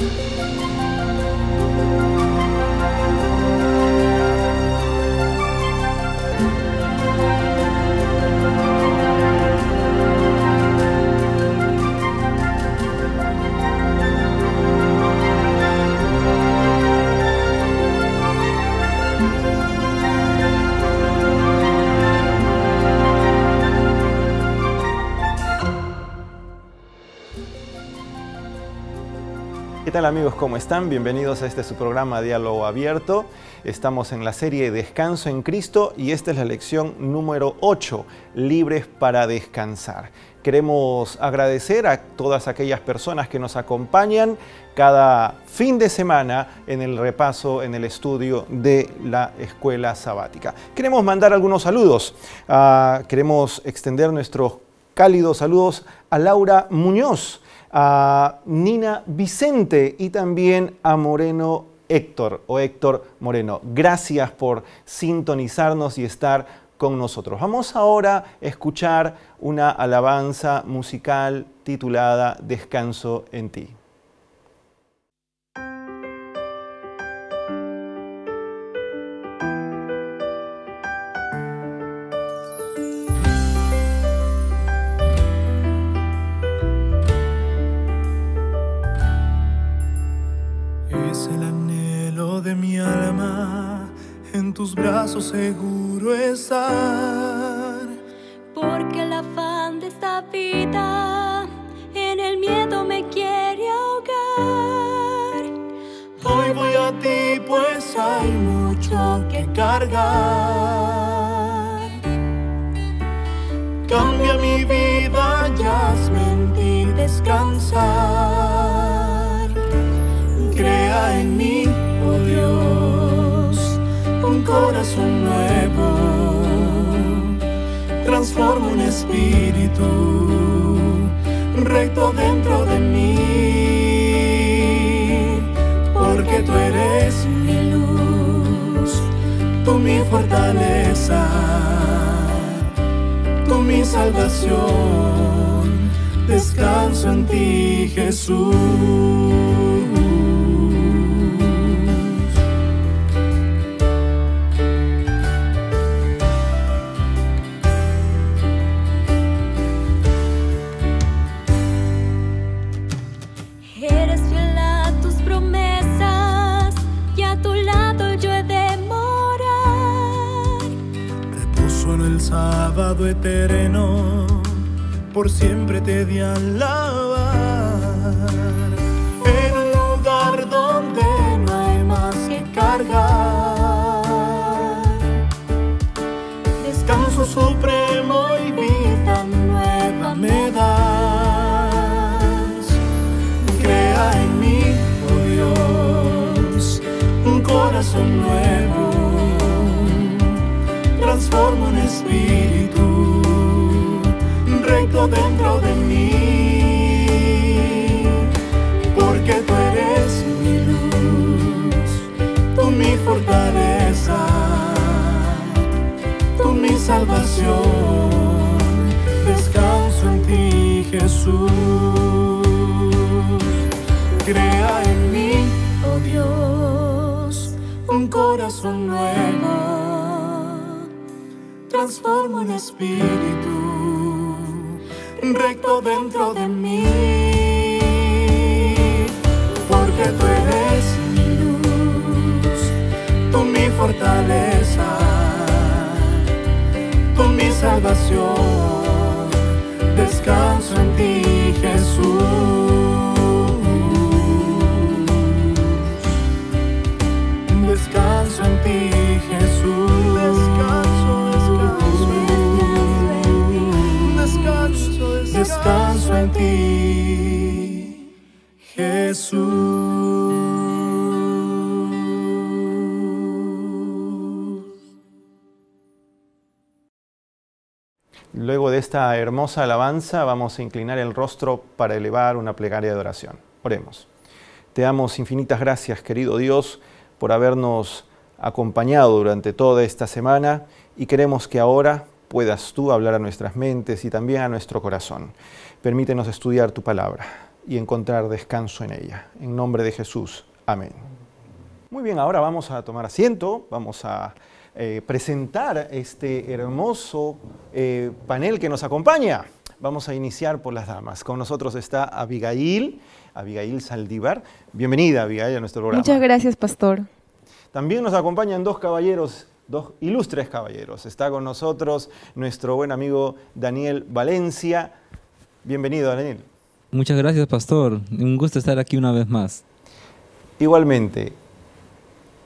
Música ¿Qué tal amigos? ¿Cómo están? Bienvenidos a este su programa Diálogo Abierto. Estamos en la serie Descanso en Cristo y esta es la lección número 8, Libres para Descansar. Queremos agradecer a todas aquellas personas que nos acompañan cada fin de semana en el repaso, en el estudio de la escuela sabática. Queremos mandar algunos saludos. Ah, queremos extender nuestros cálidos saludos a Laura Muñoz a Nina Vicente y también a Moreno Héctor o Héctor Moreno. Gracias por sintonizarnos y estar con nosotros. Vamos ahora a escuchar una alabanza musical titulada Descanso en ti. el anhelo de mi alma, en tus brazos seguro estar. Porque el afán de esta vida en el miedo me quiere ahogar. Hoy voy a ti, pues hay mucho que cargar. Cambia mi vida, ya es mentir, descansar en mí, oh Dios, un corazón nuevo. Transforma un espíritu recto dentro de mí, porque tú eres mi luz, tú mi fortaleza, tú mi salvación descanso en ti, Jesús. eterno, por siempre te di la espíritu recto dentro de mí, porque tú eres mi luz, tú mi fortaleza, tú mi salvación, descanso en ti Jesús, crea en mí, oh Dios, un corazón nuevo transformo en espíritu recto dentro de mí. Porque tú eres mi luz, tú mi fortaleza, tú mi salvación. Descanso en ti, Jesús. Descanso en ti, Jesús. en ti, Jesús. Luego de esta hermosa alabanza vamos a inclinar el rostro para elevar una plegaria de oración. Oremos. Te damos infinitas gracias, querido Dios, por habernos acompañado durante toda esta semana y queremos que ahora puedas tú hablar a nuestras mentes y también a nuestro corazón. Permítenos estudiar tu palabra y encontrar descanso en ella. En nombre de Jesús. Amén. Muy bien, ahora vamos a tomar asiento, vamos a eh, presentar este hermoso eh, panel que nos acompaña. Vamos a iniciar por las damas. Con nosotros está Abigail, Abigail Saldívar. Bienvenida, Abigail, a nuestro programa. Muchas gracias, pastor. También nos acompañan dos caballeros dos ilustres caballeros. Está con nosotros nuestro buen amigo Daniel Valencia. Bienvenido, Daniel. Muchas gracias, pastor. Un gusto estar aquí una vez más. Igualmente,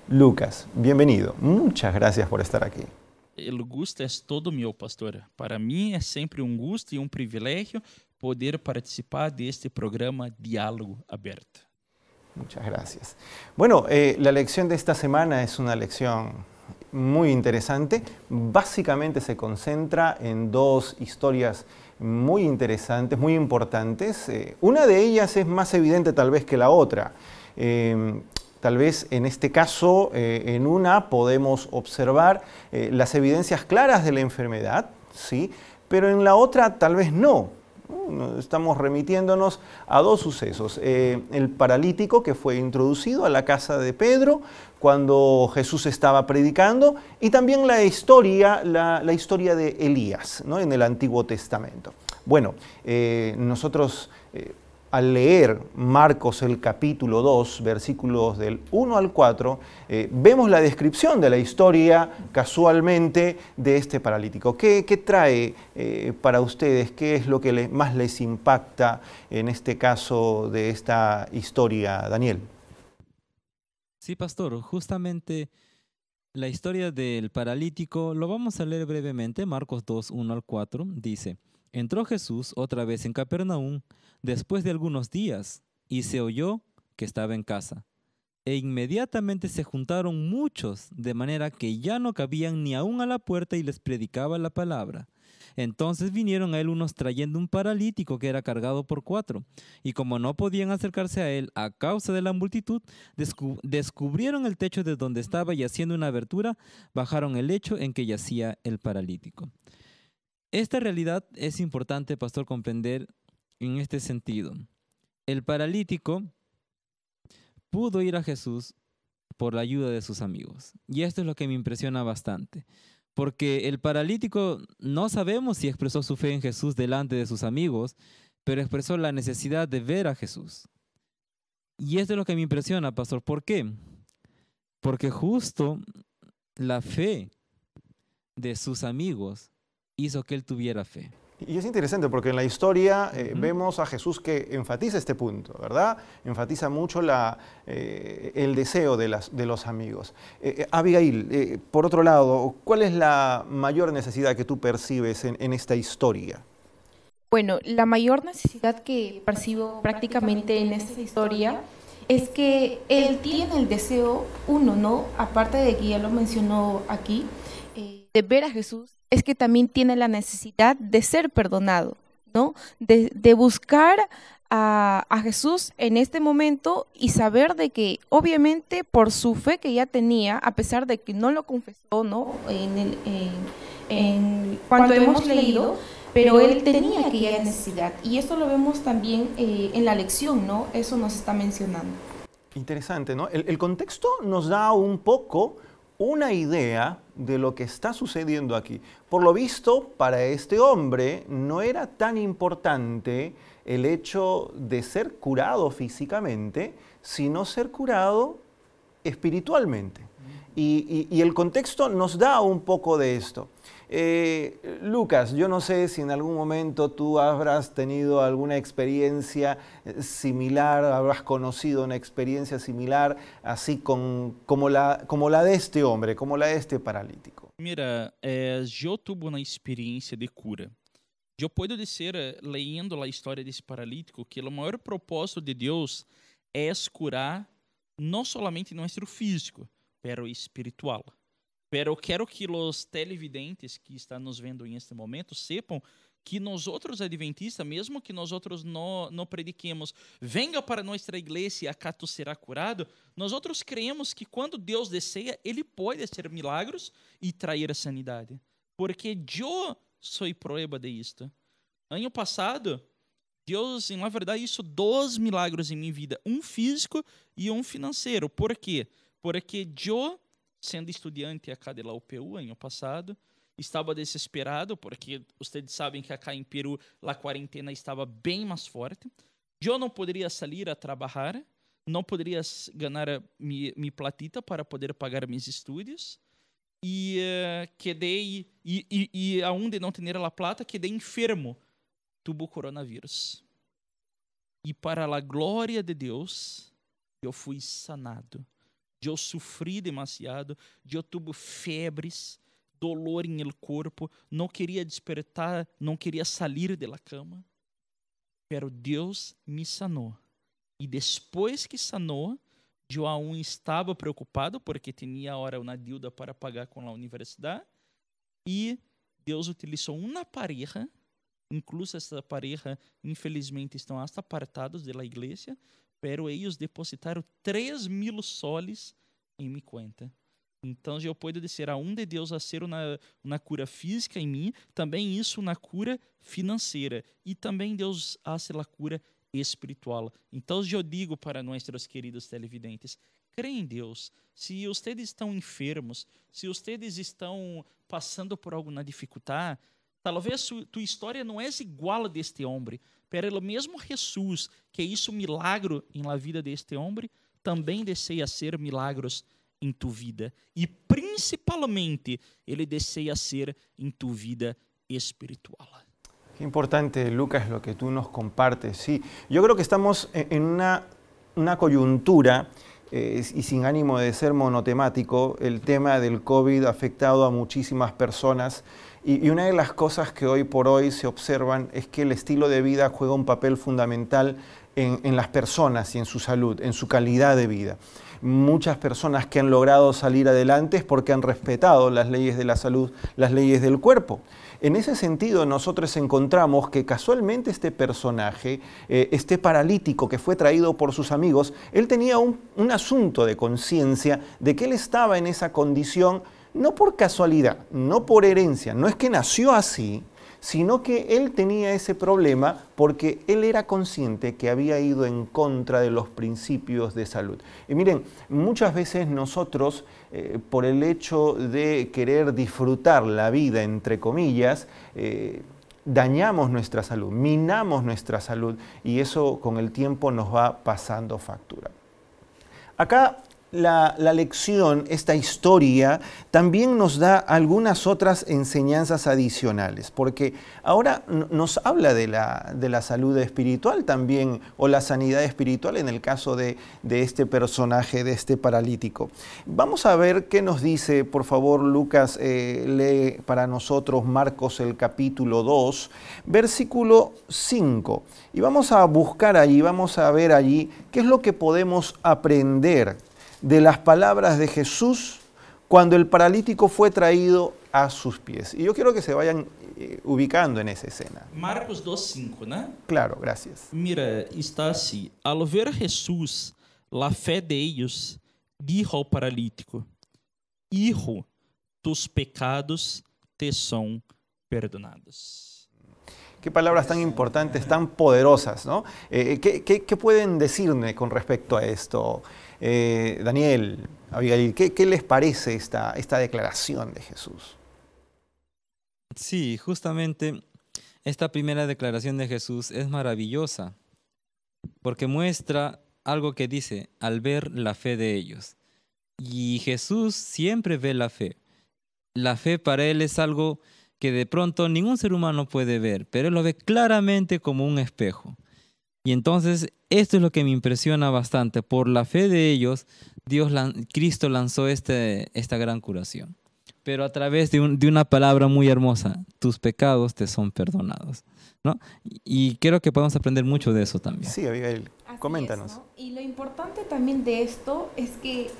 Lucas, bienvenido. Muchas gracias por estar aquí. El gusto es todo mío, pastor. Para mí es siempre un gusto y un privilegio poder participar de este programa Diálogo Abierto. Muchas gracias. Bueno, eh, la lección de esta semana es una lección muy interesante. Básicamente se concentra en dos historias muy interesantes, muy importantes. Eh, una de ellas es más evidente tal vez que la otra. Em, tal vez en este caso, eh, en una podemos observar eh, las evidencias claras de la enfermedad, ¿sí? pero en la otra tal vez no. Mm, estamos remitiéndonos a dos sucesos. Eh, el paralítico que fue introducido a la casa de Pedro cuando Jesús estaba predicando y también la historia, la, historia de Elías ¿no? en el Antiguo Testamento. Bueno, eh, nosotros... Eh, al leer Marcos el capítulo 2, versículos del 1 al 4, eh, vemos la descripción de la historia casualmente de este paralítico. ¿Qué, trae eh, para ustedes? ¿Qué es lo que más les impacta en este caso de esta historia, Daniel? Sí, pastor, justamente la historia del paralítico lo vamos a leer brevemente, Marcos 2, 1 al 4, dice, entró Jesús otra vez en Capernaum, después de algunos días, y se oyó que estaba en casa. E inmediatamente se juntaron muchos, de manera que ya no cabían ni aún a la puerta y les predicaba la palabra. Entonces vinieron a él unos trayendo un paralítico que era cargado por cuatro, y como no podían acercarse a él a causa de la multitud, descubrieron el techo de donde estaba y haciendo una abertura, bajaron el lecho en que yacía el paralítico. Esta realidad es importante, pastor, comprender en este sentido. El paralítico pudo ir a Jesús por la ayuda de sus amigos. Y esto es lo que me impresiona bastante. Porque el paralítico no sabemos si expresó su fe en Jesús delante de sus amigos, pero expresó la necesidad de ver a Jesús. Y esto es lo que me impresiona, pastor. ¿Por qué? Porque justo la fe de sus amigos hizo que él tuviera fe. Y es interesante porque en la historia eh, vemos a Jesús que enfatiza este punto, ¿verdad? Enfatiza mucho eh, el deseo de, los amigos. Eh, Abigail, por otro lado, ¿cuál es la mayor necesidad que tú percibes en, en esta historia? Bueno, la mayor necesidad que percibo prácticamente en esta historia es que él tiene el deseo, uno, ¿no? Aparte de que ya lo mencionó aquí, de ver a Jesús es que también tiene la necesidad de ser perdonado, ¿no? De, buscar a, Jesús en este momento y saber de que obviamente por su fe que ya tenía, a pesar de que no lo confesó, ¿no? En, cuanto hemos leído, pero él tenía aquella necesidad. Y eso lo vemos también eh, en la lección, ¿no? Eso nos está mencionando. Interesante, ¿no? El, el contexto nos da un poco una idea de lo que está sucediendo aquí. Por lo visto, para este hombre no era tan importante el hecho de ser curado físicamente, sino ser curado espiritualmente. Y, el contexto nos da un poco de esto. Eh, Lucas, yo no sé si en algún momento tú habrás tenido alguna experiencia eh, similar, habrás conocido una experiencia similar, así como, la, como de este hombre, como la de este paralítico. Mira, eh, yo tuve una experiencia de cura. Yo puedo decir, leyendo la historia de este paralítico, que el mayor propósito de Dios es curar no solamente nuestro físico, pero espiritual. Pero quero que os televidentes que estão nos vendo em este momento sepam que nós outros adventistas, mesmo que nós outros não, prediquemos, venga para nossa igreja e cato será curado, nós outros cremos que quando Deus deseja, Ele pode fazer milagros e trair a sanidade. Porque eu sou prueba de Ano passado, Deus, na verdade, isso dois milagros em minha vida, um físico e um financeiro. Por quê? Porque eu sendo estudante acá de la UPU, ano passado, estava desesperado, porque vocês sabem que acá em Peru a quarentena estava bem mais forte. Eu não poderia sair a trabalhar, não poderia ganhar minha, minha platita para poder pagar meus estudos. E uh, quedei, e, e, e aonde não ter a plata, quedei enfermo, tubo coronavírus. E para a glória de Deus, eu fui sanado de eu sofri demasiado, de eu tive febres, dolor em el corpo, não queria despertar, não queria sair da cama. Pero Deus me sanou. E depois que sanou, eu aún estava preocupado porque tinha agora uma dívida para pagar com a universidade e Deus utilizou uma pareja, incluso essa pareja infelizmente estão até apartados da igreja, pero eles depositaram 3 mil soles em minha conta. Então, eu posso dizer a um de Deus a ser uma, uma cura física em mim, também isso na cura financeira. E também Deus a ser a cura espiritual. Então, eu digo para nossos queridos televidentes, creem em Deus. Se vocês estão enfermos, se vocês estão passando por alguma dificuldade, Talvez tua história não é igual a deste homem, pero o mesmo Jesus que isso milagro em la vida deste homem, também deseja ser milagros em tu vida e principalmente ele deseja ser em tu vida espiritual. Que importante, Lucas, lo que tu nos compartes. Sí, eu creo que estamos em uma coyuntura y sin ánimo de ser monotemático, el tema del COVID ha afectado a muchísimas personas y, una de las cosas que hoy por hoy se observan es que el estilo de vida juega un papel fundamental en, en las personas y en su salud, en su calidad de vida muchas personas que han logrado salir adelante es porque han respetado las leyes de la salud, las leyes del cuerpo. En ese sentido, nosotros encontramos que casualmente este personaje, eh, este paralítico que fue traído por sus amigos, él tenía un asunto de conciencia de que él estaba en esa condición no por casualidad, no por herencia, no es que nació así, sino que él tenía ese problema porque él era consciente que había ido en contra de los principios de salud. Y miren, muchas veces nosotros, eh, por el hecho de querer disfrutar la vida, entre comillas, eh, dañamos nuestra salud, minamos nuestra salud y eso con el tiempo nos va pasando factura. Acá la, lección, esta historia, también nos da algunas otras enseñanzas adicionales, porque ahora nos habla de la, salud espiritual también, o la sanidad espiritual en el caso de, este personaje, de este paralítico. Vamos a ver qué nos dice, por favor, Lucas, eh, lee para nosotros Marcos el capítulo 2, versículo 5. Y vamos a buscar allí, vamos a ver allí qué es lo que podemos aprender de las palabras de Jesús cuando el paralítico fue traído a sus pies. Y yo quiero que se vayan eh, ubicando en esa escena. Marcos 2.5, ¿no? Claro, gracias. Mira, está así. Al ver a Jesús, la fe de ellos dijo al paralítico, Hijo, tus pecados te son perdonados. Qué palabras tan importantes, tan poderosas, ¿no? Eh, eh, ¿qué, pueden decirme con respecto a esto? Eh, Daniel, Abigail, ¿qué, ¿qué, les parece esta, esta declaración de Jesús? Sí, justamente esta primera declaración de Jesús es maravillosa porque muestra algo que dice al ver la fe de ellos. Y Jesús siempre ve la fe. La fe para él es algo que de pronto ningún ser humano puede ver, pero él lo ve claramente como un espejo. Y entonces esto es lo que me impresiona bastante. Por la fe de ellos, Dios, Cristo lanzó este, esta gran curación. Pero a través de, una palabra muy hermosa, tus pecados te son perdonados. ¿no? Y creo que podemos aprender mucho de eso también. Sí, Abigail, coméntanos. Y lo importante también de esto es que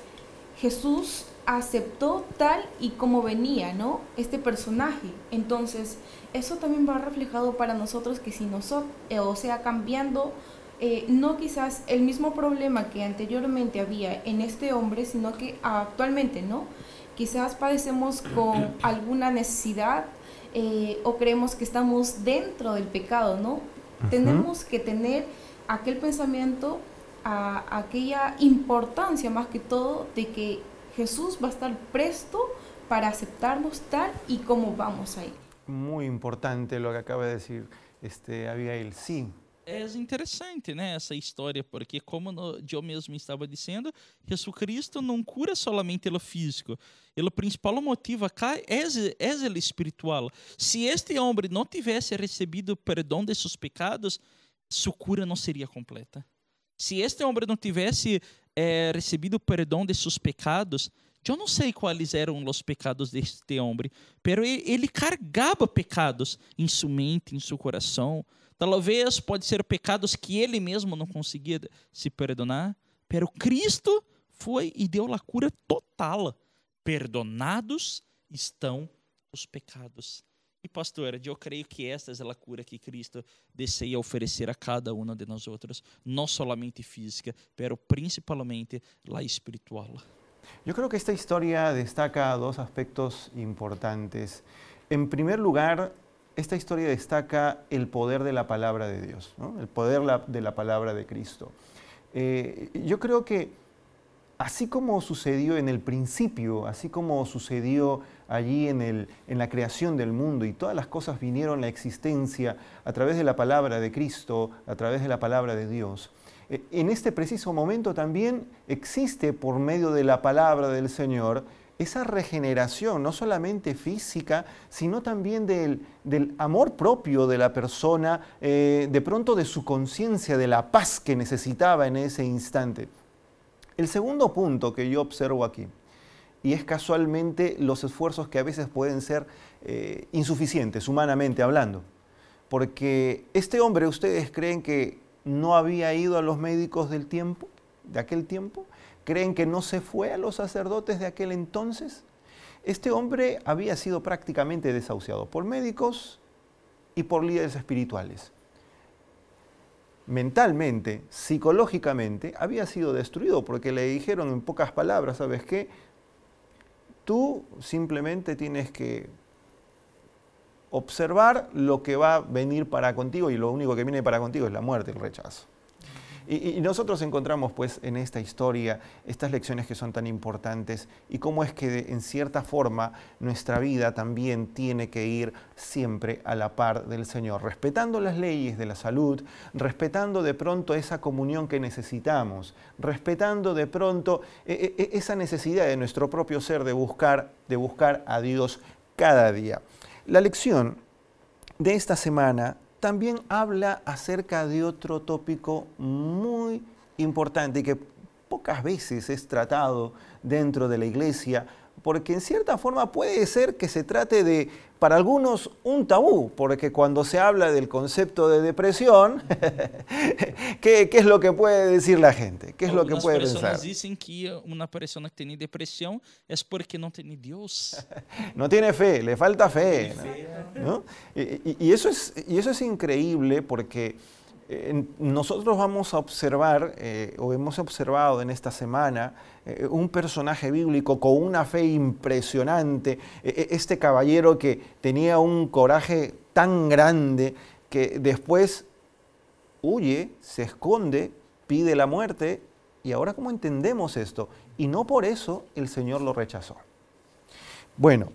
Jesús aceptó tal y como venía, ¿no? Este personaje. Entonces, eso también va reflejado para nosotros que si nosotros, eh, o sea, cambiando, eh, no quizás el mismo problema que anteriormente había en este hombre, sino que actualmente, ¿no? Quizás padecemos con alguna necesidad eh, o creemos que estamos dentro del pecado, ¿no? Tenemos que tener aquel pensamiento, aquella importancia más que todo de que Jesús va a estar presto para aceptarnos tal y como vamos a ir. Muy importante lo que acaba de decir este, Abigail. Sí, é interessante, né, essa história, porque como eu mesmo estava dizendo, Jesus Cristo não cura somente o físico. O principal motivo aqui é, é o espiritual. Se este homem não tivesse recebido perdão de seus pecados, sua cura não seria completa. Se este homem não tivesse é, recebido perdão de seus pecados, eu não sei quais eram os pecados deste homem, pero ele carregava pecados em sua mente, em seu coração. Talvez pode ser pecados que ele mesmo não conseguia se perdonar, pero Cristo foi e deu a cura total. Perdonados estão os pecados. Y, e, pastor, yo creo que esta es la cura que Cristo desea ofrecer a cada uno de nosotros, no solamente física, pero principalmente la espiritual. Yo creo que esta historia destaca dos aspectos importantes. En primer lugar, esta historia destaca el poder de la palabra de Dios, el poder de la palabra de Cristo. Eh, yo creo que así como sucedió en el principio, así como sucedió allí en, la creación del mundo y todas las cosas vinieron a la existencia a través de la palabra de Cristo, a través de la palabra de Dios. Eh, en este preciso momento también existe por medio de la palabra del Señor esa regeneración, no solamente física, sino también del, amor propio de la persona, eh, de pronto de su conciencia, de la paz que necesitaba en ese instante. El segundo punto que yo observo aquí, y es casualmente los esfuerzos que a veces pueden ser eh, insuficientes, humanamente hablando, porque este hombre, ¿ustedes creen que no había ido a los médicos del tiempo, de aquel tiempo? ¿Creen que no se fue a los sacerdotes de aquel entonces? Este hombre había sido prácticamente desahuciado por médicos y por líderes espirituales mentalmente, psicológicamente, había sido destruido porque le dijeron en pocas palabras, ¿sabes qué? Tú simplemente tienes que observar lo que va a venir para contigo y lo único que viene para contigo es la muerte, el rechazo. Y, nosotros encontramos pues en esta historia estas lecciones que son tan importantes y cómo es que en cierta forma nuestra vida también tiene que ir siempre a la par del Señor, respetando las leyes de la salud, respetando de pronto esa comunión que necesitamos, respetando de pronto e, e, e, esa necesidad de nuestro propio ser de buscar, de buscar a Dios cada día. La lección de esta semana también habla acerca de otro tópico muy importante que pocas veces es tratado dentro de la iglesia, porque en cierta forma puede ser que se trate de, para algunos, un tabú, porque cuando se habla del concepto de depresión, ¿qué, ¿qué, es lo que puede decir la gente? ¿Qué es lo que puede pensar? Las personas dicen que una persona que tiene depresión es porque no tiene Dios. no tiene fe, le falta fe. ¿no? y, eso es, y eso es increíble porque nosotros vamos a observar, eh, o hemos observado en esta semana, eh, un personaje bíblico con una fe impresionante, e, e, este caballero que tenía un coraje tan grande que después huye, se esconde, pide la muerte, y ahora cómo entendemos esto, y no por eso el Señor lo rechazó. Bueno,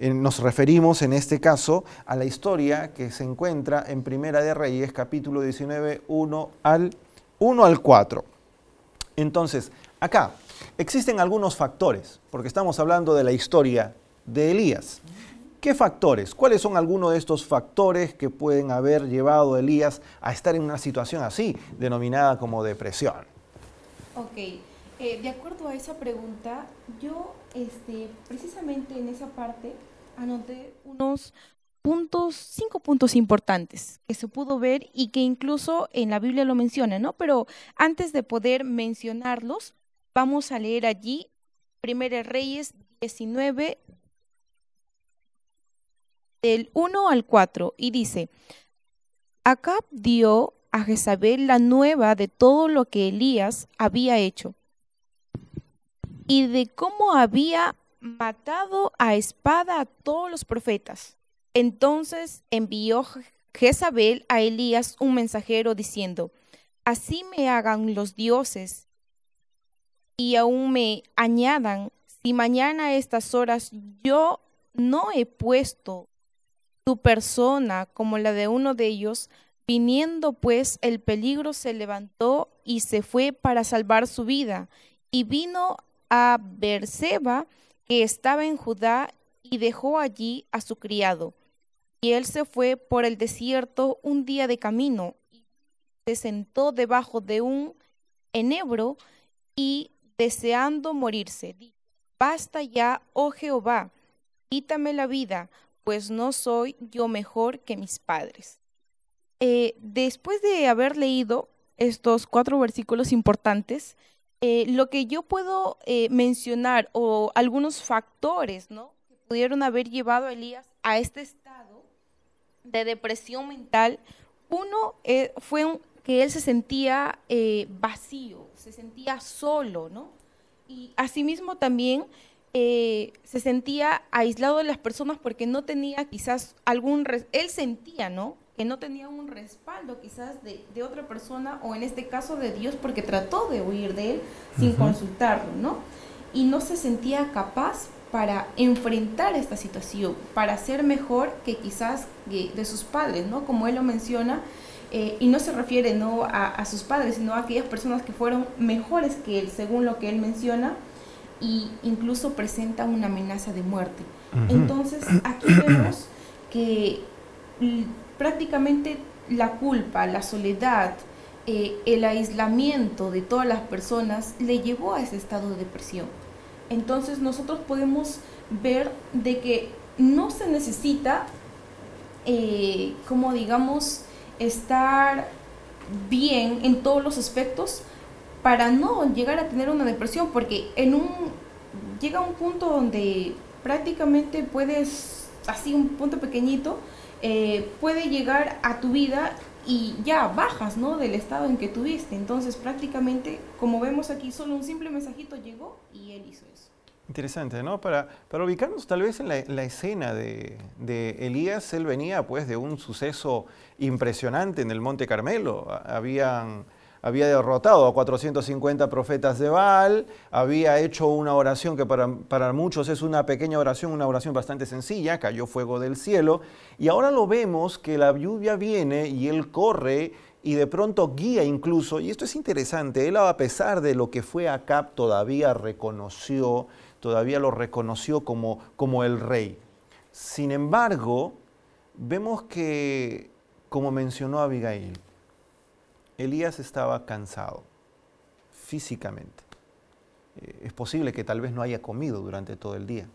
nos referimos en este caso a la historia que se encuentra en Primera de Reyes, capítulo 19, 1 al, 1 al 4. Entonces, acá existen algunos factores, porque estamos hablando de la historia de Elías. ¿Qué factores? ¿Cuáles son algunos de estos factores que pueden haber llevado a Elías a estar en una situación así, denominada como depresión? Ok, eh, de acuerdo a esa pregunta, yo este, precisamente en esa parte anoté unos puntos, cinco puntos importantes que se pudo ver y que incluso en la Biblia lo menciona, ¿no? Pero antes de poder mencionarlos, vamos a leer allí Primera Reyes 19 del 1 al 4 y dice, Acab dio a Jezabel la nueva de todo lo que Elías había hecho y de cómo había matado a espada a todos los profetas. Entonces envió Jezabel a Elías un mensajero diciendo, Así me hagan los dioses y aún me añadan, si mañana a estas horas yo no he puesto tu persona como la de uno de ellos, viniendo pues el peligro se levantó y se fue para salvar su vida, y vino a Berseba que estaba en Judá y dejó allí a su criado. Y él se fue por el desierto un día de camino y se sentó debajo de un enebro y deseando morirse, basta ya, oh Jehová, quítame la vida, pues no soy yo mejor que mis padres. Eh, después de haber leído estos cuatro versículos importantes, eh, lo que yo puedo eh, mencionar o algunos factores ¿no? que pudieron haber llevado a Elías a este estado de depresión mental, uno eh, fue que él se sentía vacío, se sentía solo, ¿no? Y asimismo también se sentía aislado de las personas porque no tenía quizás algún... Él sentía, ¿no? que no tenía un respaldo quizás de, otra persona o en este caso de Dios porque trató de huir de él sin consultarlo, ¿no? Y no se sentía capaz para enfrentar esta situación, para ser mejor que quizás de, sus padres, ¿no? Como él lo menciona, eh, y no se refiere no a, sus padres, sino a aquellas personas que fueron mejores que él, según lo que él menciona, e incluso presenta una amenaza de muerte. Entonces, aquí vemos que prácticamente la culpa, la soledad, eh, el aislamiento de todas las personas le llevó a ese estado de depresión. Entonces nosotros podemos ver de que no se necesita, eh, como digamos, estar bien en todos los aspectos para no llegar a tener una depresión, porque un llega un punto donde prácticamente puedes, así un punto pequeñito, eh, puede llegar a tu vida y ya bajas, ¿no? Del estado en que tuviste. Entonces prácticamente, como vemos aquí, solo un simple mensajito llegó y él hizo eso. Interesante, ¿no? Para, para ubicarnos tal vez en la, la escena de, de, Elías, él venía pues de un suceso impresionante en el Monte Carmelo. Habían había derrotado a 450 profetas de Baal, había hecho una oración que para, muchos es una pequeña oración, una oración bastante sencilla, cayó fuego del cielo, y ahora lo vemos que la lluvia viene y él corre y de pronto guía incluso, y esto es interesante, él a pesar de lo que fue Acab todavía reconoció, todavía lo reconoció como, como el rey. Sin embargo, vemos que, como mencionó Abigail, Elías estaba cansado físicamente. Eh, es posible que tal vez no haya comido durante todo el día.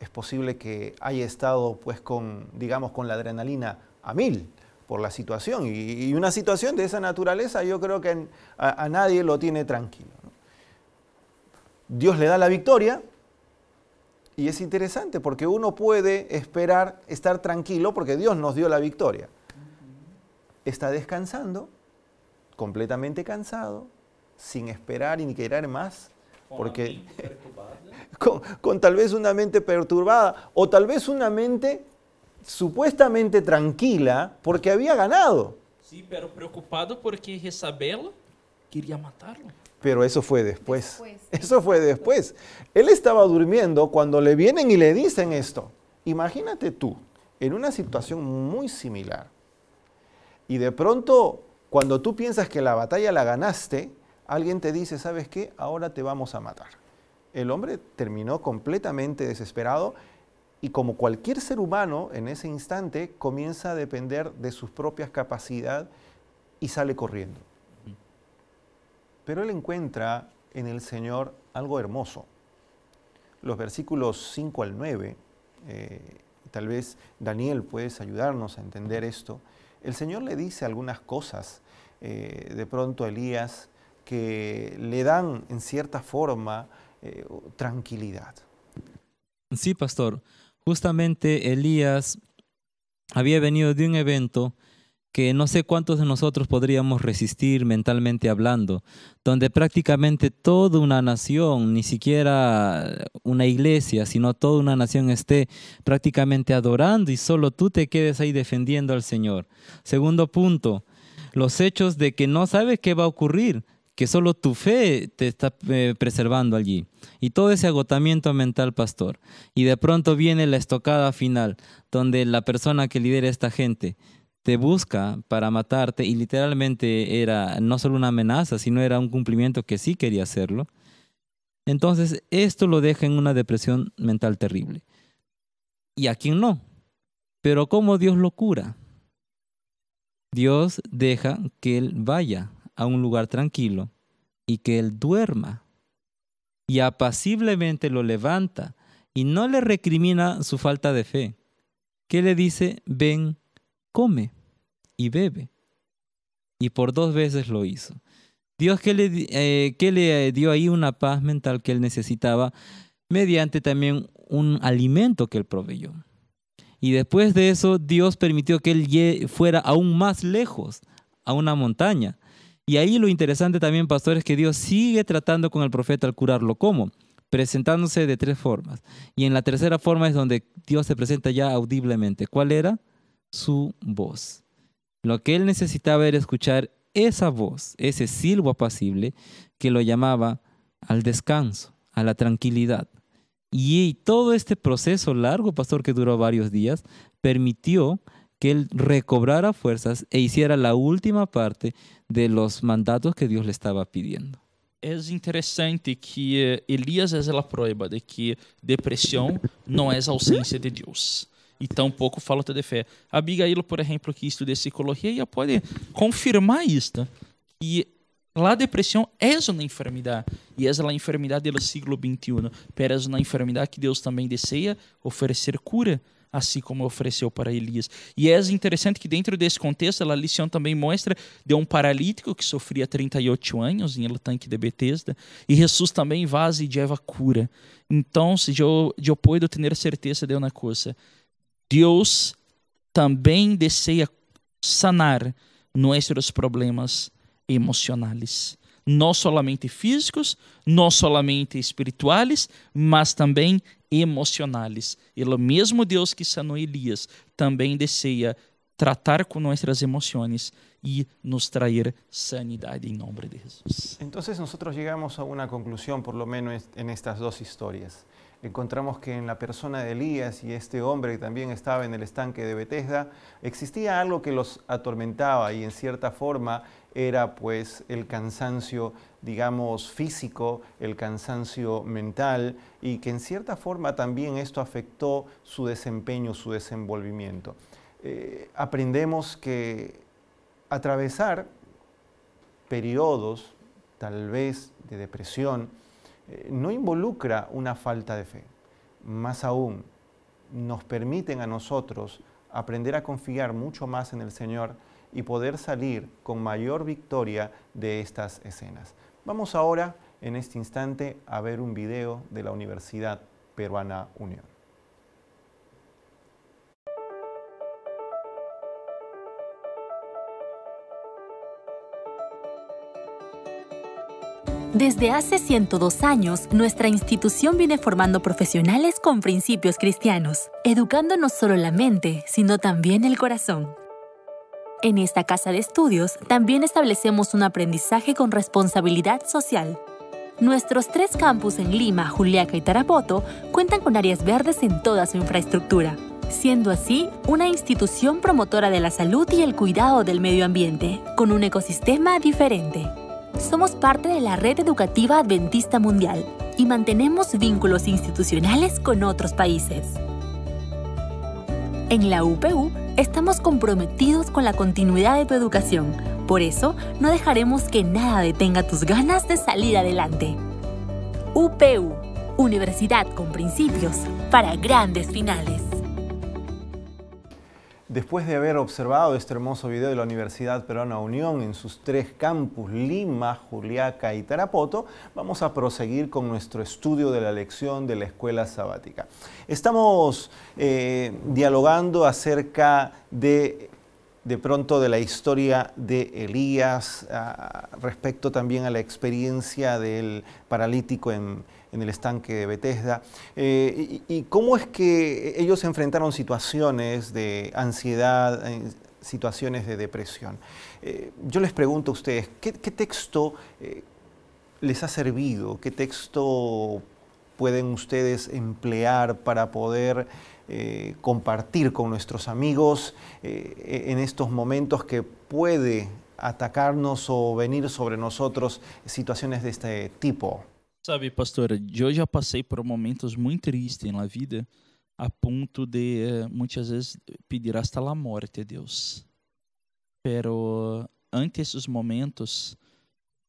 Es posible que haya estado pues con, digamos, con la adrenalina a mil por la situación. Y, una situación de esa naturaleza yo creo que a, nadie lo tiene tranquilo. Dios le da la victoria y es interesante porque uno puede esperar estar tranquilo porque Dios nos dio la victoria. Está descansando completamente cansado, sin esperar ni querer más, porque con, tal vez una mente perturbada o tal vez una mente supuestamente tranquila porque había ganado. Sí, pero preocupado porque Jezabel quería matarlo. Pero eso fue después. Eso fue después. Él estaba durmiendo cuando le vienen y le dicen esto. Imagínate tú en una situación muy similar y de pronto cuando tú piensas que la batalla la ganaste, alguien te dice, ¿sabes qué? Ahora te vamos a matar. El hombre terminó completamente desesperado y como cualquier ser humano en ese instante comienza a depender de sus propias capacidades y sale corriendo. Pero él encuentra en el Señor algo hermoso. Los versículos 5 al 9, eh, tal vez Daniel puedes ayudarnos a entender esto el Señor le dice algunas cosas, eh, de pronto a Elías, que le dan en cierta forma eh, tranquilidad. Sí, pastor. Justamente Elías había venido de un evento que no sé cuántos de nosotros podríamos resistir mentalmente hablando, donde prácticamente toda una nación, ni siquiera una iglesia, sino toda una nación esté prácticamente adorando y solo tú te quedes ahí defendiendo al Señor. Segundo punto, los hechos de que no sabes qué va a ocurrir, que solo tu fe te está eh, preservando allí. Y todo ese agotamiento mental, pastor. Y de pronto viene la estocada final, donde la persona que lidera esta gente te busca para matarte y literalmente era no solo una amenaza, sino era un cumplimiento que sí quería hacerlo. Entonces, esto lo deja en una depresión mental terrible. Y a quién no. Pero ¿cómo Dios lo cura? Dios deja que él vaya a un lugar tranquilo y que él duerma. Y apaciblemente lo levanta y no le recrimina su falta de fe. ¿Qué le dice? Ven, come y bebe. Y por dos veces lo hizo. Dios que le, eh, eh, dio ahí una paz mental que él necesitaba mediante también un alimento que él proveyó. Y después de eso, Dios permitió que él fuera aún más lejos, a una montaña. Y ahí lo interesante también, pastor, es que Dios sigue tratando con el profeta al curarlo. como Presentándose de tres formas. Y en la tercera forma es donde Dios se presenta ya audiblemente. ¿Cuál era? Su voz. Lo que él necesitaba era escuchar esa voz, ese silbo apacible que lo llamaba al descanso, a la tranquilidad. Y todo este proceso largo, pastor, que duró varios días, permitió que él recobrara fuerzas e hiciera la última parte de los mandatos que Dios le estaba pidiendo. Es interesante que eh, Elías es la prueba de que depresión no es ausencia de Dios. e tampouco falta de fé. A Abigail, por exemplo, que estuda psicologia, ela pode confirmar isto, e a depressão é uma enfermidade, e é a enfermidade do século XXI, pero é uma enfermidade que Deus também deseja oferecer cura, assim como ofereceu para Elias. E é interessante que dentro desse contexto, a lição também mostra de um paralítico que sofria 38 anos em El Tanque de Betesda, e Jesus também vaza e leva cura. Então, se eu, eu posso ter certeza de uma coisa, Deus também deseja sanar nossos problemas emocionais, não somente físicos, não somente espirituais, mas também emocionais. E o mesmo Deus que sanou Elias também deseja tratar com nossas emoções e nos trazer sanidade em nome de Jesus. Então, nós chegamos a uma conclusão, por lo menos em estas duas histórias. encontramos que en la persona de Elías y este hombre que también estaba en el estanque de Bethesda existía algo que los atormentaba y en cierta forma era pues el cansancio, digamos, físico, el cansancio mental y que en cierta forma también esto afectó su desempeño, su desenvolvimiento. Eh, aprendemos que atravesar periodos tal vez de depresión, eh, no involucra una falta de fe. Más aún, nos permiten a nosotros aprender a confiar mucho más en el Señor y poder salir con mayor victoria de estas escenas. Vamos ahora, en este instante, a ver un video de la Universidad Peruana Unión. Desde hace 102 años, nuestra institución viene formando profesionales con principios cristianos, educando no solo la mente, sino también el corazón. En esta casa de estudios también establecemos un aprendizaje con responsabilidad social. Nuestros tres campus en Lima, Juliaca y Tarapoto cuentan con áreas verdes en toda su infraestructura, siendo así una institución promotora de la salud y el cuidado del medio ambiente, con un ecosistema diferente. Somos parte de la Red Educativa Adventista Mundial y mantenemos vínculos institucionales con otros países. En la UPU estamos comprometidos con la continuidad de tu educación, por eso no dejaremos que nada detenga tus ganas de salir adelante. UPU, Universidad con Principios para Grandes Finales. Después de haber observado este hermoso video de la Universidad Peruana Unión en sus tres campus, Lima, Juliaca y Tarapoto, vamos a proseguir con nuestro estudio de la lección de la escuela sabática. Estamos eh, dialogando acerca de de pronto de la historia de Elías, ah, respecto también a la experiencia del paralítico en, en el estanque de Bethesda. Eh, y, cómo es que ellos enfrentaron situaciones de ansiedad, eh, situaciones de depresión? Eh, yo les pregunto a ustedes, ¿qué, texto les ha servido? ¿Qué texto pueden ustedes emplear para poder compartir con nuestros amigos e-, en estos momentos que puede atacarnos o venir sobre nosotros situaciones de este tipo? Sabe, pastora, de hoje eu passei por momentos muito tristes na vida, a ponto de eh, muitas vezes pedir hasta lá morte a Deus. Pero ante esses momentos,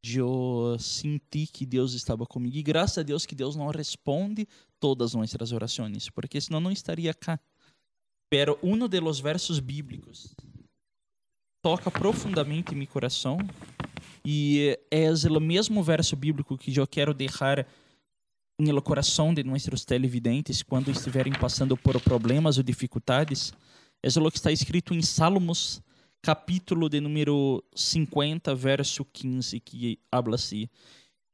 eu senti que Deus estava comigo. E graças a Deus que Deus não responde todas nossas orações, porque senão não estaria cá. Pero um dos versos bíblicos toca profundamente em meu coração e eh, é o mesmo verso bíblico que eu quero deixar no coração de nossos televidentes quando estiverem passando por problemas ou dificuldades. É o que está escrito em Salmos, capítulo de número 50, verso 15, que habla assim: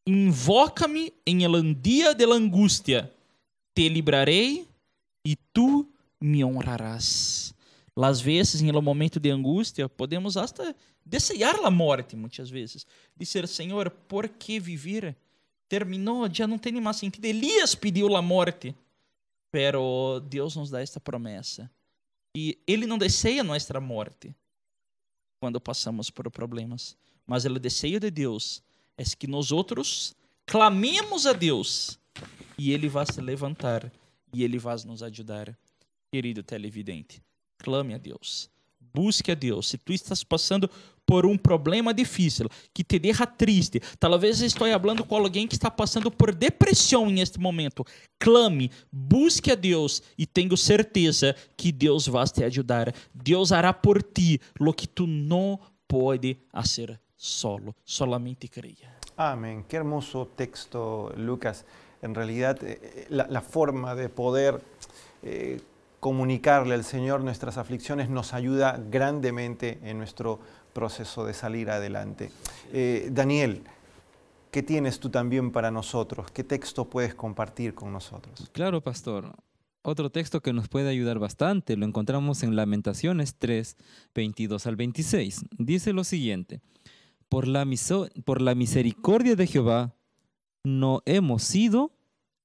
Invoca-me em el dia de la angústia, te librarei e tu me honrarás. Às vezes, em el momento de angústia, podemos até desejar a morte muitas vezes. Dizer, Senhor, por que viver? Terminou, já não tem mais sentido. Elias pediu a morte. Pero Deus nos dá esta promessa. E Ele não deseja nossa morte quando passamos por problemas. Mas o desejo de Deus é que nós outros clamemos a Deus e Ele vai se levantar e Ele vai nos ajudar. Querido televidente, clame a Deus busque a Deus. Se tu estás passando por um problema difícil, que te deixa triste, talvez estou falando com alguém que está passando por depressão neste momento, clame, busque a Deus e tenho certeza que Deus vai te ajudar. Deus fará por ti o que tu não pode fazer solo. Solamente creia. Amém. Que hermoso texto, Lucas. Em realidade, eh, eh, a forma de poder eh, comunicarle al Señor nuestras aflicciones nos ayuda grandemente en nuestro proceso de salir adelante. Eh, Daniel, ¿qué tienes tú también para nosotros? ¿Qué texto puedes compartir con nosotros? Claro, pastor. Otro texto que nos puede ayudar bastante lo encontramos en Lamentaciones 3, 22 al 26. Dice lo siguiente, por por la misericordia de Jehová no hemos sido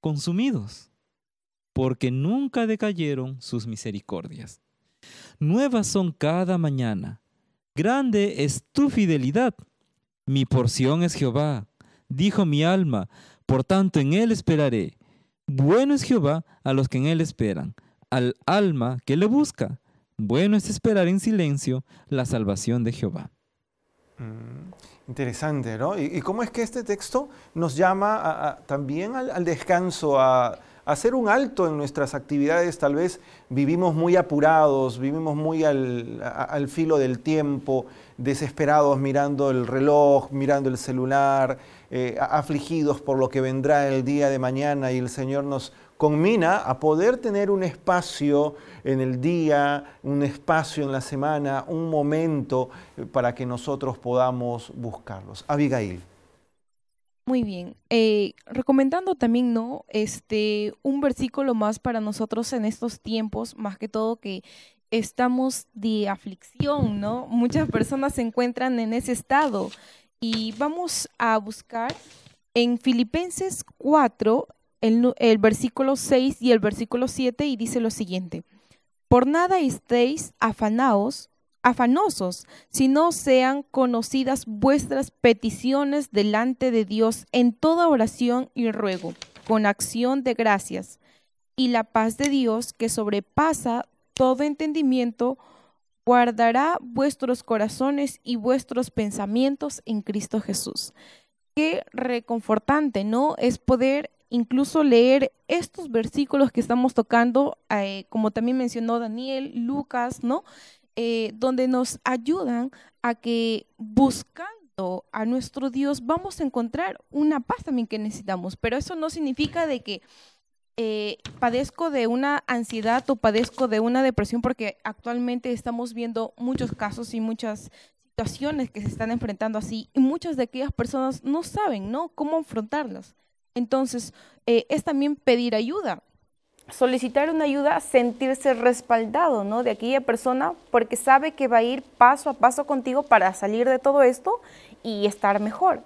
consumidos porque nunca decayeron sus misericordias. Nuevas son cada mañana. Grande es tu fidelidad. Mi porción es Jehová, dijo mi alma, por tanto en él esperaré. Bueno es Jehová a los que en él esperan, al alma que le busca. Bueno es esperar en silencio la salvación de Jehová. Mm, interesante, ¿no? ¿Y, cómo es que este texto nos llama también al, al descanso, a, hacer un alto en nuestras actividades. Tal vez vivimos muy apurados, vivimos muy al, filo del tiempo, desesperados mirando el reloj, mirando el celular, eh, afligidos por lo que vendrá el día de mañana y el Señor nos conmina a poder tener un espacio en el día, un espacio en la semana, un momento eh, para que nosotros podamos buscarlos. Abigail. Muy bien. Eh, recomendando también, ¿no? Este, un versículo más para nosotros en estos tiempos, más que todo que estamos de aflicción, ¿no? Muchas personas se encuentran en ese estado. Y vamos a buscar en Filipenses 4, el, el versículo 6 y el versículo 7, y dice lo siguiente. Por nada estéis afanaos afanosos, sino sean conocidas vuestras peticiones delante de Dios en toda oración y ruego, con acción de gracias. Y la paz de Dios, que sobrepasa todo entendimiento, guardará vuestros corazones y vuestros pensamientos en Cristo Jesús. Qué reconfortante, ¿no? Es poder incluso leer estos versículos que estamos tocando, eh, como también mencionó Daniel, Lucas, ¿no? Eh, donde nos ayudan a que buscando a nuestro Dios vamos a encontrar una paz también que necesitamos, pero eso no significa de que eh, padezco de una ansiedad o padezco de una depresión porque actualmente estamos viendo muchos casos y muchas situaciones que se están enfrentando así y muchas de aquellas personas no saben, ¿no? Cómo afrontarlas. Entonces, eh, es también pedir ayuda solicitar una ayuda, sentirse respaldado, ¿no? De aquella persona, porque sabe que va a ir paso a paso contigo para salir de todo esto y estar mejor.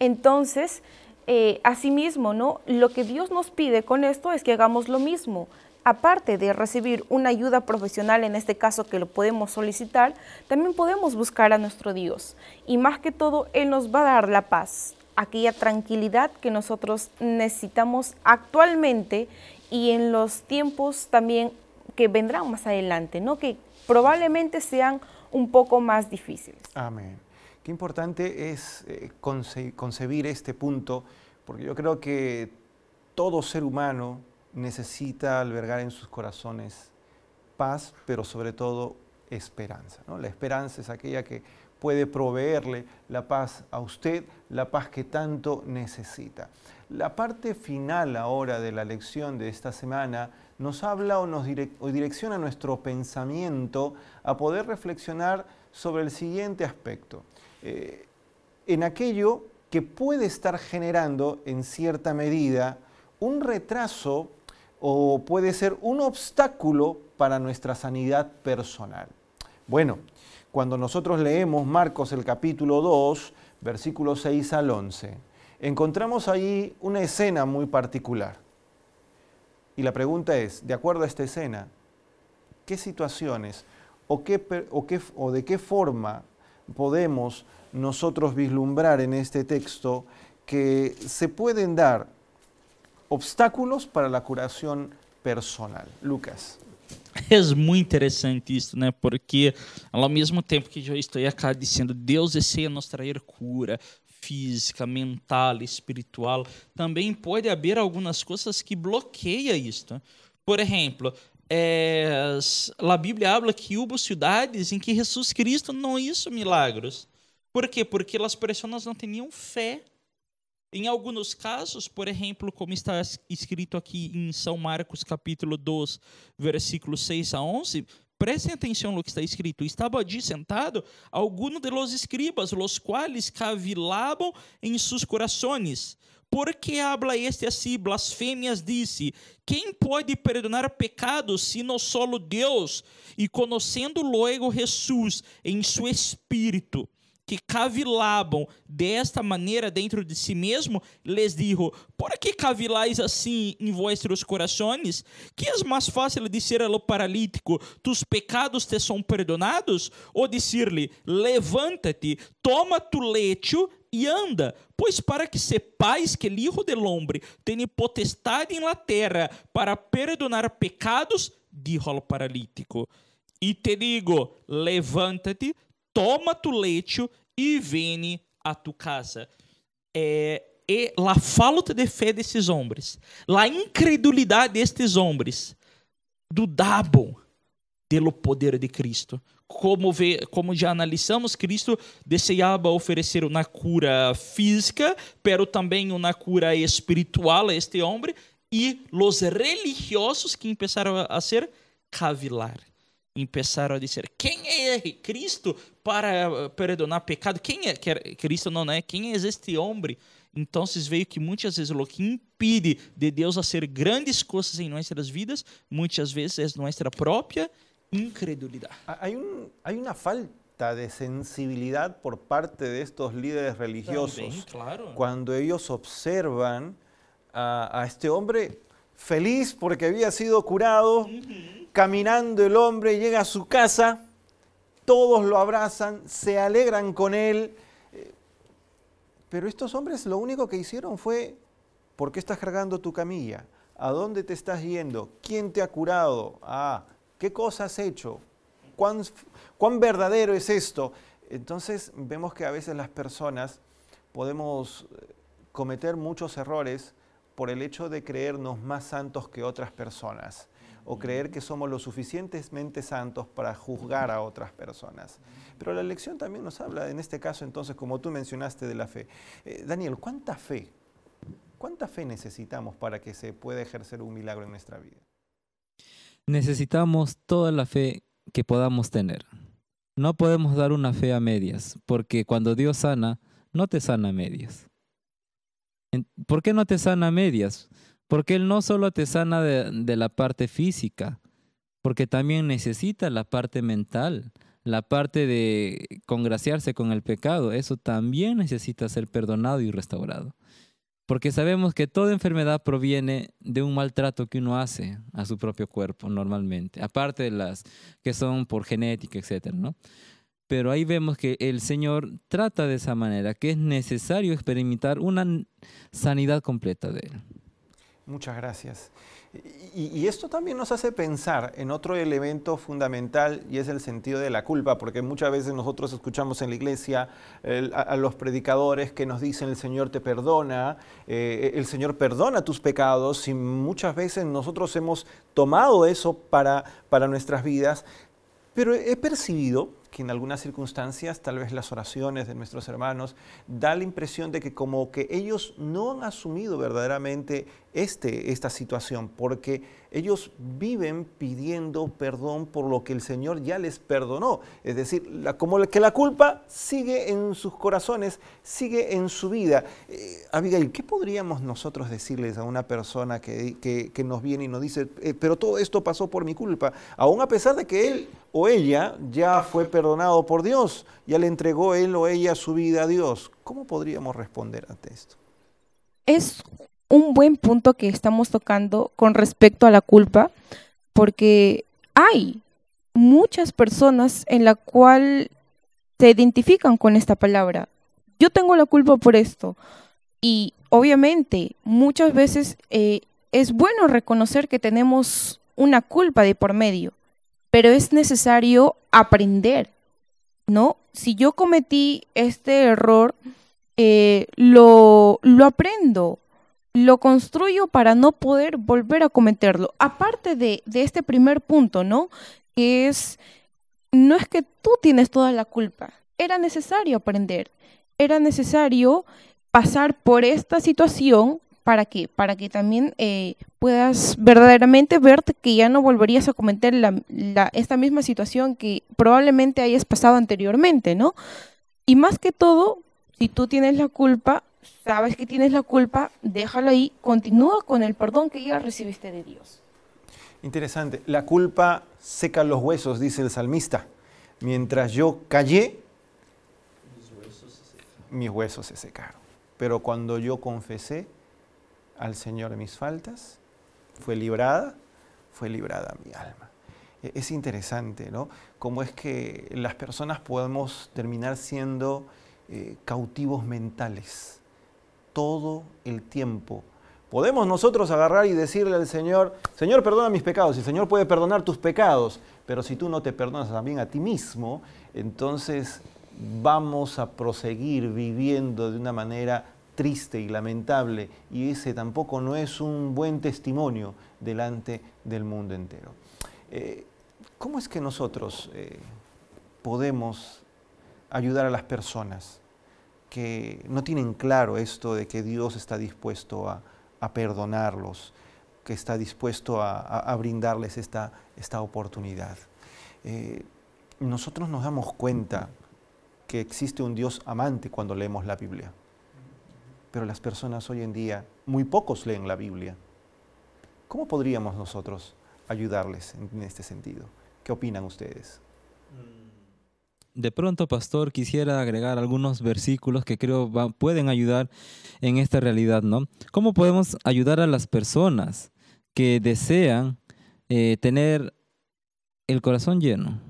Entonces, eh, asimismo, ¿no? Lo que Dios nos pide con esto es que hagamos lo mismo. Aparte de recibir una ayuda profesional, en este caso que lo podemos solicitar, también podemos buscar a nuestro Dios. Y más que todo, Él nos va a dar la paz, aquella tranquilidad que nosotros necesitamos actualmente y en los tiempos también que vendrán más adelante, que probablemente sean un poco más difíciles. Amén. Qué importante es eh, concebir este punto, porque yo creo que todo ser humano necesita albergar en sus corazones paz, pero sobre todo esperanza. La esperanza es aquella que puede proveerle la paz a usted, la paz que tanto necesita. La parte final ahora de la lección de esta semana nos habla o nos direcciona nuestro pensamiento a poder reflexionar sobre el siguiente aspecto, eh, en aquello que puede estar generando en cierta medida un retraso o puede ser un obstáculo para nuestra sanidad personal. Bueno, cuando nosotros leemos Marcos el capítulo 2, versículos 6 al 11, encontramos ahí una escena muy particular. Y la pregunta es, de acuerdo a esta escena, ¿qué situaciones o, qué, o, de qué forma podemos nosotros vislumbrar en este texto que se pueden dar obstáculos para la curación personal? Lucas. Es muy interesante esto, ¿no? Porque al mismo tiempo que yo estoy acá diciendo, Dios desea nos traer cura, física, mental, espiritual, também pode haver algumas coisas que bloqueiam isto. Né? Por exemplo, é, a Bíblia habla que houve cidades em que Jesus Cristo não hizo milagros. Por quê? Porque as pessoas não tinham fé. Em alguns casos, por exemplo, como está escrito aqui em São Marcos, capítulo 2, versículo 6 a 11, prestem atenção no que está escrito. Estava ali sentado alguno de los escribas, los quales cavilavam em seus corações. Por que habla este assim? Blasfêmias disse: Quem pode perdonar pecados não solo Deus? E conhecendo logo Jesus em seu espírito, que cavilavam desta maneira dentro de si mesmo, lhes dijo: Por que cavilais assim em vossos corações? Que é mais fácil dizer ao paralítico: Tus pecados te são perdonados? Ou dizer-lhe: Levanta-te, toma tu leite e anda, pois para que sepais que o Hijo del Hombre tem potestade na terra para perdonar pecados, dijo ao paralítico. E te digo: Levanta-te, toma tu leite e vene a tu casa. É, e a falta de fé desses homens, a incredulidade destes homens, do dabo pelo poder de Cristo. Como, vê, como já analisamos, Cristo desejava oferecer uma cura física, pero também uma cura espiritual a este homem, e os religiosos que começaram a ser cavilar começaram a dizer: Quem é Cristo para eh, perdonar pecado? Quem é Cristo? Não é? Quem é este homem? Então, se veio que muitas vezes o que impede de Deus fazer grandes coisas em nossas vidas, muitas vezes é nossa própria incredulidade. Há um, uma falta de sensibilidade por parte de estes líderes religiosos Também, claro. quando eles observam a, a este homem feliz porque havia sido curado. Caminando el hombre llega a su casa, todos lo abrazan, se alegran con él. Eh, pero estos hombres lo único que hicieron fue, ¿por qué estás cargando tu camilla? ¿A dónde te estás yendo? ¿Quién te ha curado? Ah, ¿qué cosas has hecho? ¿Cuán, verdadero es esto? Entonces vemos que a veces las personas podemos eh, cometer muchos errores por el hecho de creernos más santos que otras personas o creer que somos lo suficientemente santos para juzgar a otras personas. Pero la lección también nos habla, en este caso entonces, como tú mencionaste, de la fe. Eh, Daniel, ¿cuánta fe? ¿Cuánta fe necesitamos para que se pueda ejercer un milagro en nuestra vida? Necesitamos toda la fe que podamos tener. No podemos dar una fe a medias, porque cuando Dios sana, no te sana a medias. ¿Por qué no te sana a medias? Porque Él no solo te sana de, la parte física, porque también necesita la parte mental, la parte de congraciarse con el pecado, eso también necesita ser perdonado y restaurado. Porque sabemos que toda enfermedad proviene de un maltrato que uno hace a su propio cuerpo normalmente, aparte de las que son por genética, etcétera, ¿no? Pero ahí vemos que el Señor trata de esa manera, que es necesario experimentar una sanidad completa de él. Muchas gracias. Y, esto también nos hace pensar en otro elemento fundamental y es el sentido de la culpa, porque muchas veces nosotros escuchamos en la iglesia a, los predicadores que nos dicen el Señor te perdona, eh, el Señor perdona tus pecados y muchas veces nosotros hemos tomado eso para, para nuestras vidas pero he percibido que en algunas circunstancias, tal vez las oraciones de nuestros hermanos, da la impresión de que como que ellos no han asumido verdaderamente este, esta situación, porque ellos viven pidiendo perdón por lo que el Señor ya les perdonó. Es decir, como que la culpa sigue en sus corazones, sigue en su vida. Eh, Abigail, ¿qué podríamos nosotros decirles a una persona que, nos viene y nos dice, eh, pero todo esto pasó por mi culpa, aún a pesar de que él o ella ya fue perdonado por Dios, ya le entregó él o ella su vida a Dios? ¿Cómo podríamos responder ante esto? Es un buen punto que estamos tocando con respecto a la culpa, porque hay muchas personas en la cual se identifican con esta palabra. Yo tengo la culpa por esto. Y obviamente muchas veces eh, es bueno reconocer que tenemos una culpa de por medio, pero es necesario aprender, ¿no? Si yo cometí este error, eh, lo, lo aprendo, lo construyo para no poder volver a cometerlo. Aparte de, este primer punto, ¿no? Que es, no es que tú tienes toda la culpa, era necesario aprender, era necesario pasar por esta situación ¿Para qué? Para que también eh, puedas verdaderamente verte que ya no volverías a cometer la, esta misma situación que probablemente hayas pasado anteriormente, ¿no? Y más que todo, si tú tienes la culpa, sabes que tienes la culpa, déjalo ahí, continúa con el perdón que ya recibiste de Dios. Interesante, la culpa seca los huesos, dice el salmista. Mientras yo callé, mis huesos se secaron. Pero cuando yo confesé al Señor mis faltas, fue librada, fue librada mi alma. E-, es interesante, ¿no? Cómo es que las personas podemos terminar siendo eh, cautivos mentales todo el tiempo. Podemos nosotros agarrar y decirle al Señor, Señor, perdona mis pecados, y el Señor puede perdonar tus pecados, pero si tú no te perdonas también a ti mismo, entonces vamos a proseguir viviendo de una manera triste y lamentable, y ese tampoco no es un buen testimonio delante del mundo entero. Eh, ¿Cómo es que nosotros eh, podemos ayudar a las personas? que no tienen claro esto de que Dios está dispuesto a, perdonarlos, que está dispuesto a, brindarles esta, esta oportunidad. Eh, nosotros nos damos cuenta que existe un Dios amante cuando leemos la Biblia, pero las personas hoy en día, muy pocos leen la Biblia. ¿Cómo podríamos nosotros ayudarles en, este sentido? ¿Qué opinan ustedes? Mm de pronto, pastor, quisiera agregar algunos versículos que creo pueden ayudar en esta realidad, ¿no? ¿Cómo podemos ayudar a las personas que desean eh, tener el corazón lleno?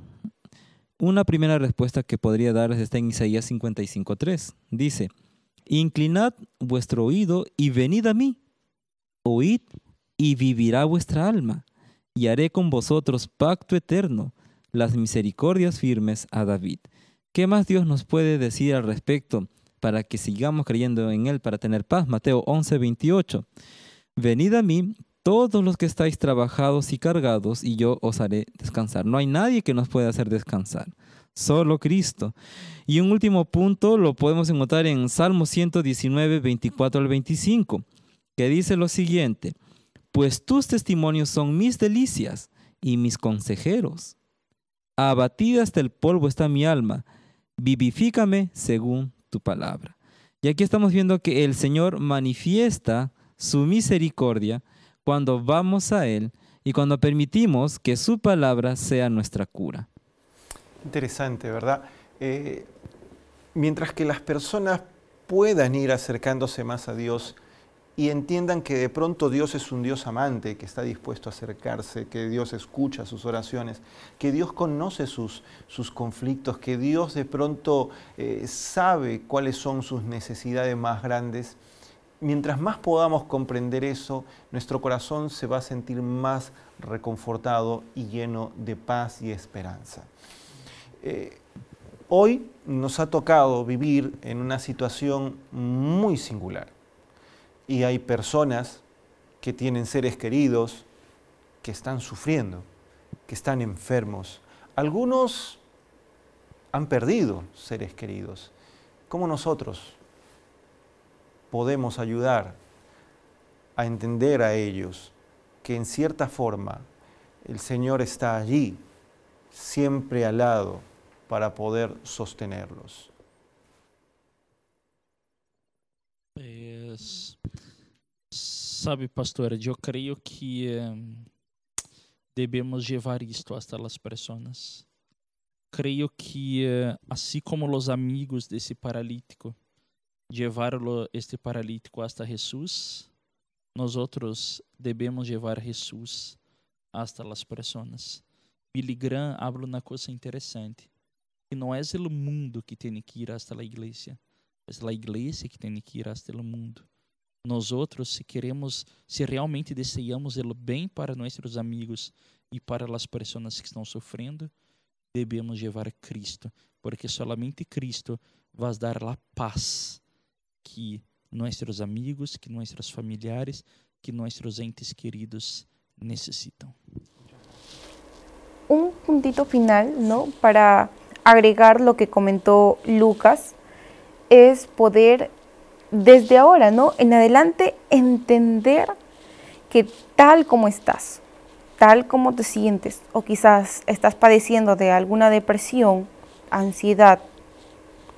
Una primera respuesta que podría darles está en Isaías 55.3. Dice, inclinad vuestro oído y venid a mí, oíd y vivirá vuestra alma, y haré con vosotros pacto eterno las misericordias firmes a David. ¿Qué más Dios nos puede decir al respecto para que sigamos creyendo en Él, para tener paz? Mateo 11, 28. Venid a mí todos los que estáis trabajados y cargados, y yo os haré descansar. No hay nadie que nos pueda hacer descansar, solo Cristo. Y un último punto lo podemos encontrar en Salmo 119, 24 al 25, que dice lo siguiente, pues tus testimonios son mis delicias y mis consejeros. Abatida hasta el polvo está mi alma. Vivifícame según tu palabra. Y aquí estamos viendo que el Señor manifiesta su misericordia cuando vamos a Él y cuando permitimos que su palabra sea nuestra cura. Interesante, ¿verdad? Eh, mientras que las personas puedan ir acercándose más a Dios, y entiendan que de pronto Dios es un Dios amante, que está dispuesto a acercarse, que Dios escucha sus oraciones, que Dios conoce sus, sus conflictos, que Dios de pronto eh, sabe cuáles son sus necesidades más grandes. Mientras más podamos comprender eso, nuestro corazón se va a sentir más reconfortado y lleno de paz y esperanza. Eh, hoy nos ha tocado vivir en una situación muy singular y hay personas que tienen seres queridos que están sufriendo, que están enfermos. Algunos han perdido seres queridos. ¿Cómo nosotros podemos ayudar a entender a ellos que en cierta forma el Señor está allí, siempre al lado, para poder sostenerlos? Pues, Sabe, pastor? eu creio que eh, devemos levar isto hasta as pessoas. Creio que, eh, assim como os amigos desse paralítico levaram este paralítico hasta Jesus, nós outros devemos levar Jesus hasta as pessoas. Billy Graham habla uma coisa interessante, que não é o mundo que tem que ir hasta a igreja, é a igreja que tem que ir hasta o mundo nós outros se queremos, se realmente desejamos o bem para nossos amigos e para as pessoas que estão sofrendo, devemos levar Cristo, porque somente Cristo vai dar a paz que nossos amigos, que nossos familiares, que nossos entes queridos necessitam. Um puntito final, não Para agregar lo que comentou Lucas, é poder desde ahora, ¿no? En adelante, entender que tal como estás, tal como te sientes, o quizás estás padeciendo de alguna depresión, ansiedad,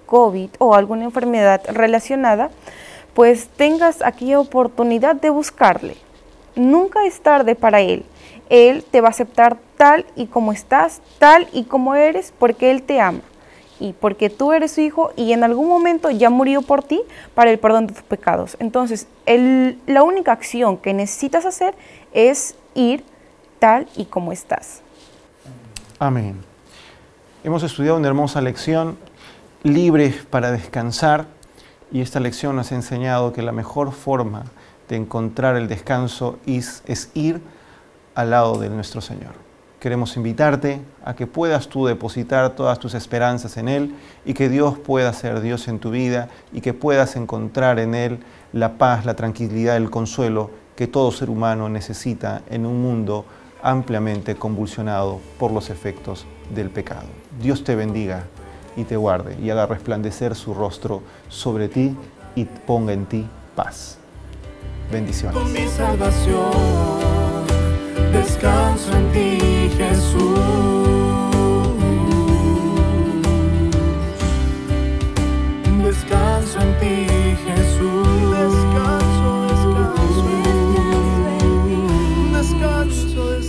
COVID o alguna enfermedad relacionada, pues tengas aquí oportunidad de buscarle. Nunca es tarde para Él. Él te va a aceptar tal y como estás, tal y como eres, porque Él te ama y porque tú eres su hijo y en algún momento ya murió por ti para el perdón de tus pecados. Entonces, la única acción que necesitas hacer es ir tal y como estás. Amén. Hemos estudiado una hermosa lección, libres para descansar, y esta lección nos ha enseñado que la mejor forma de encontrar el descanso es ir al lado de nuestro Señor. Queremos invitarte a que puedas tú depositar todas tus esperanzas en Él y que Dios pueda ser Dios en tu vida y que puedas encontrar en Él la paz, la tranquilidad, el consuelo que todo ser humano necesita en un mundo ampliamente convulsionado por los efectos del pecado. Dios te bendiga y te guarde y haga resplandecer su rostro sobre ti y ponga en ti paz. Bendiciones descanso en ti, Jesús. Descanso en ti, Jesús.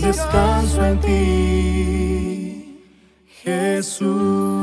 Descanso, descanso en ti, Jesús.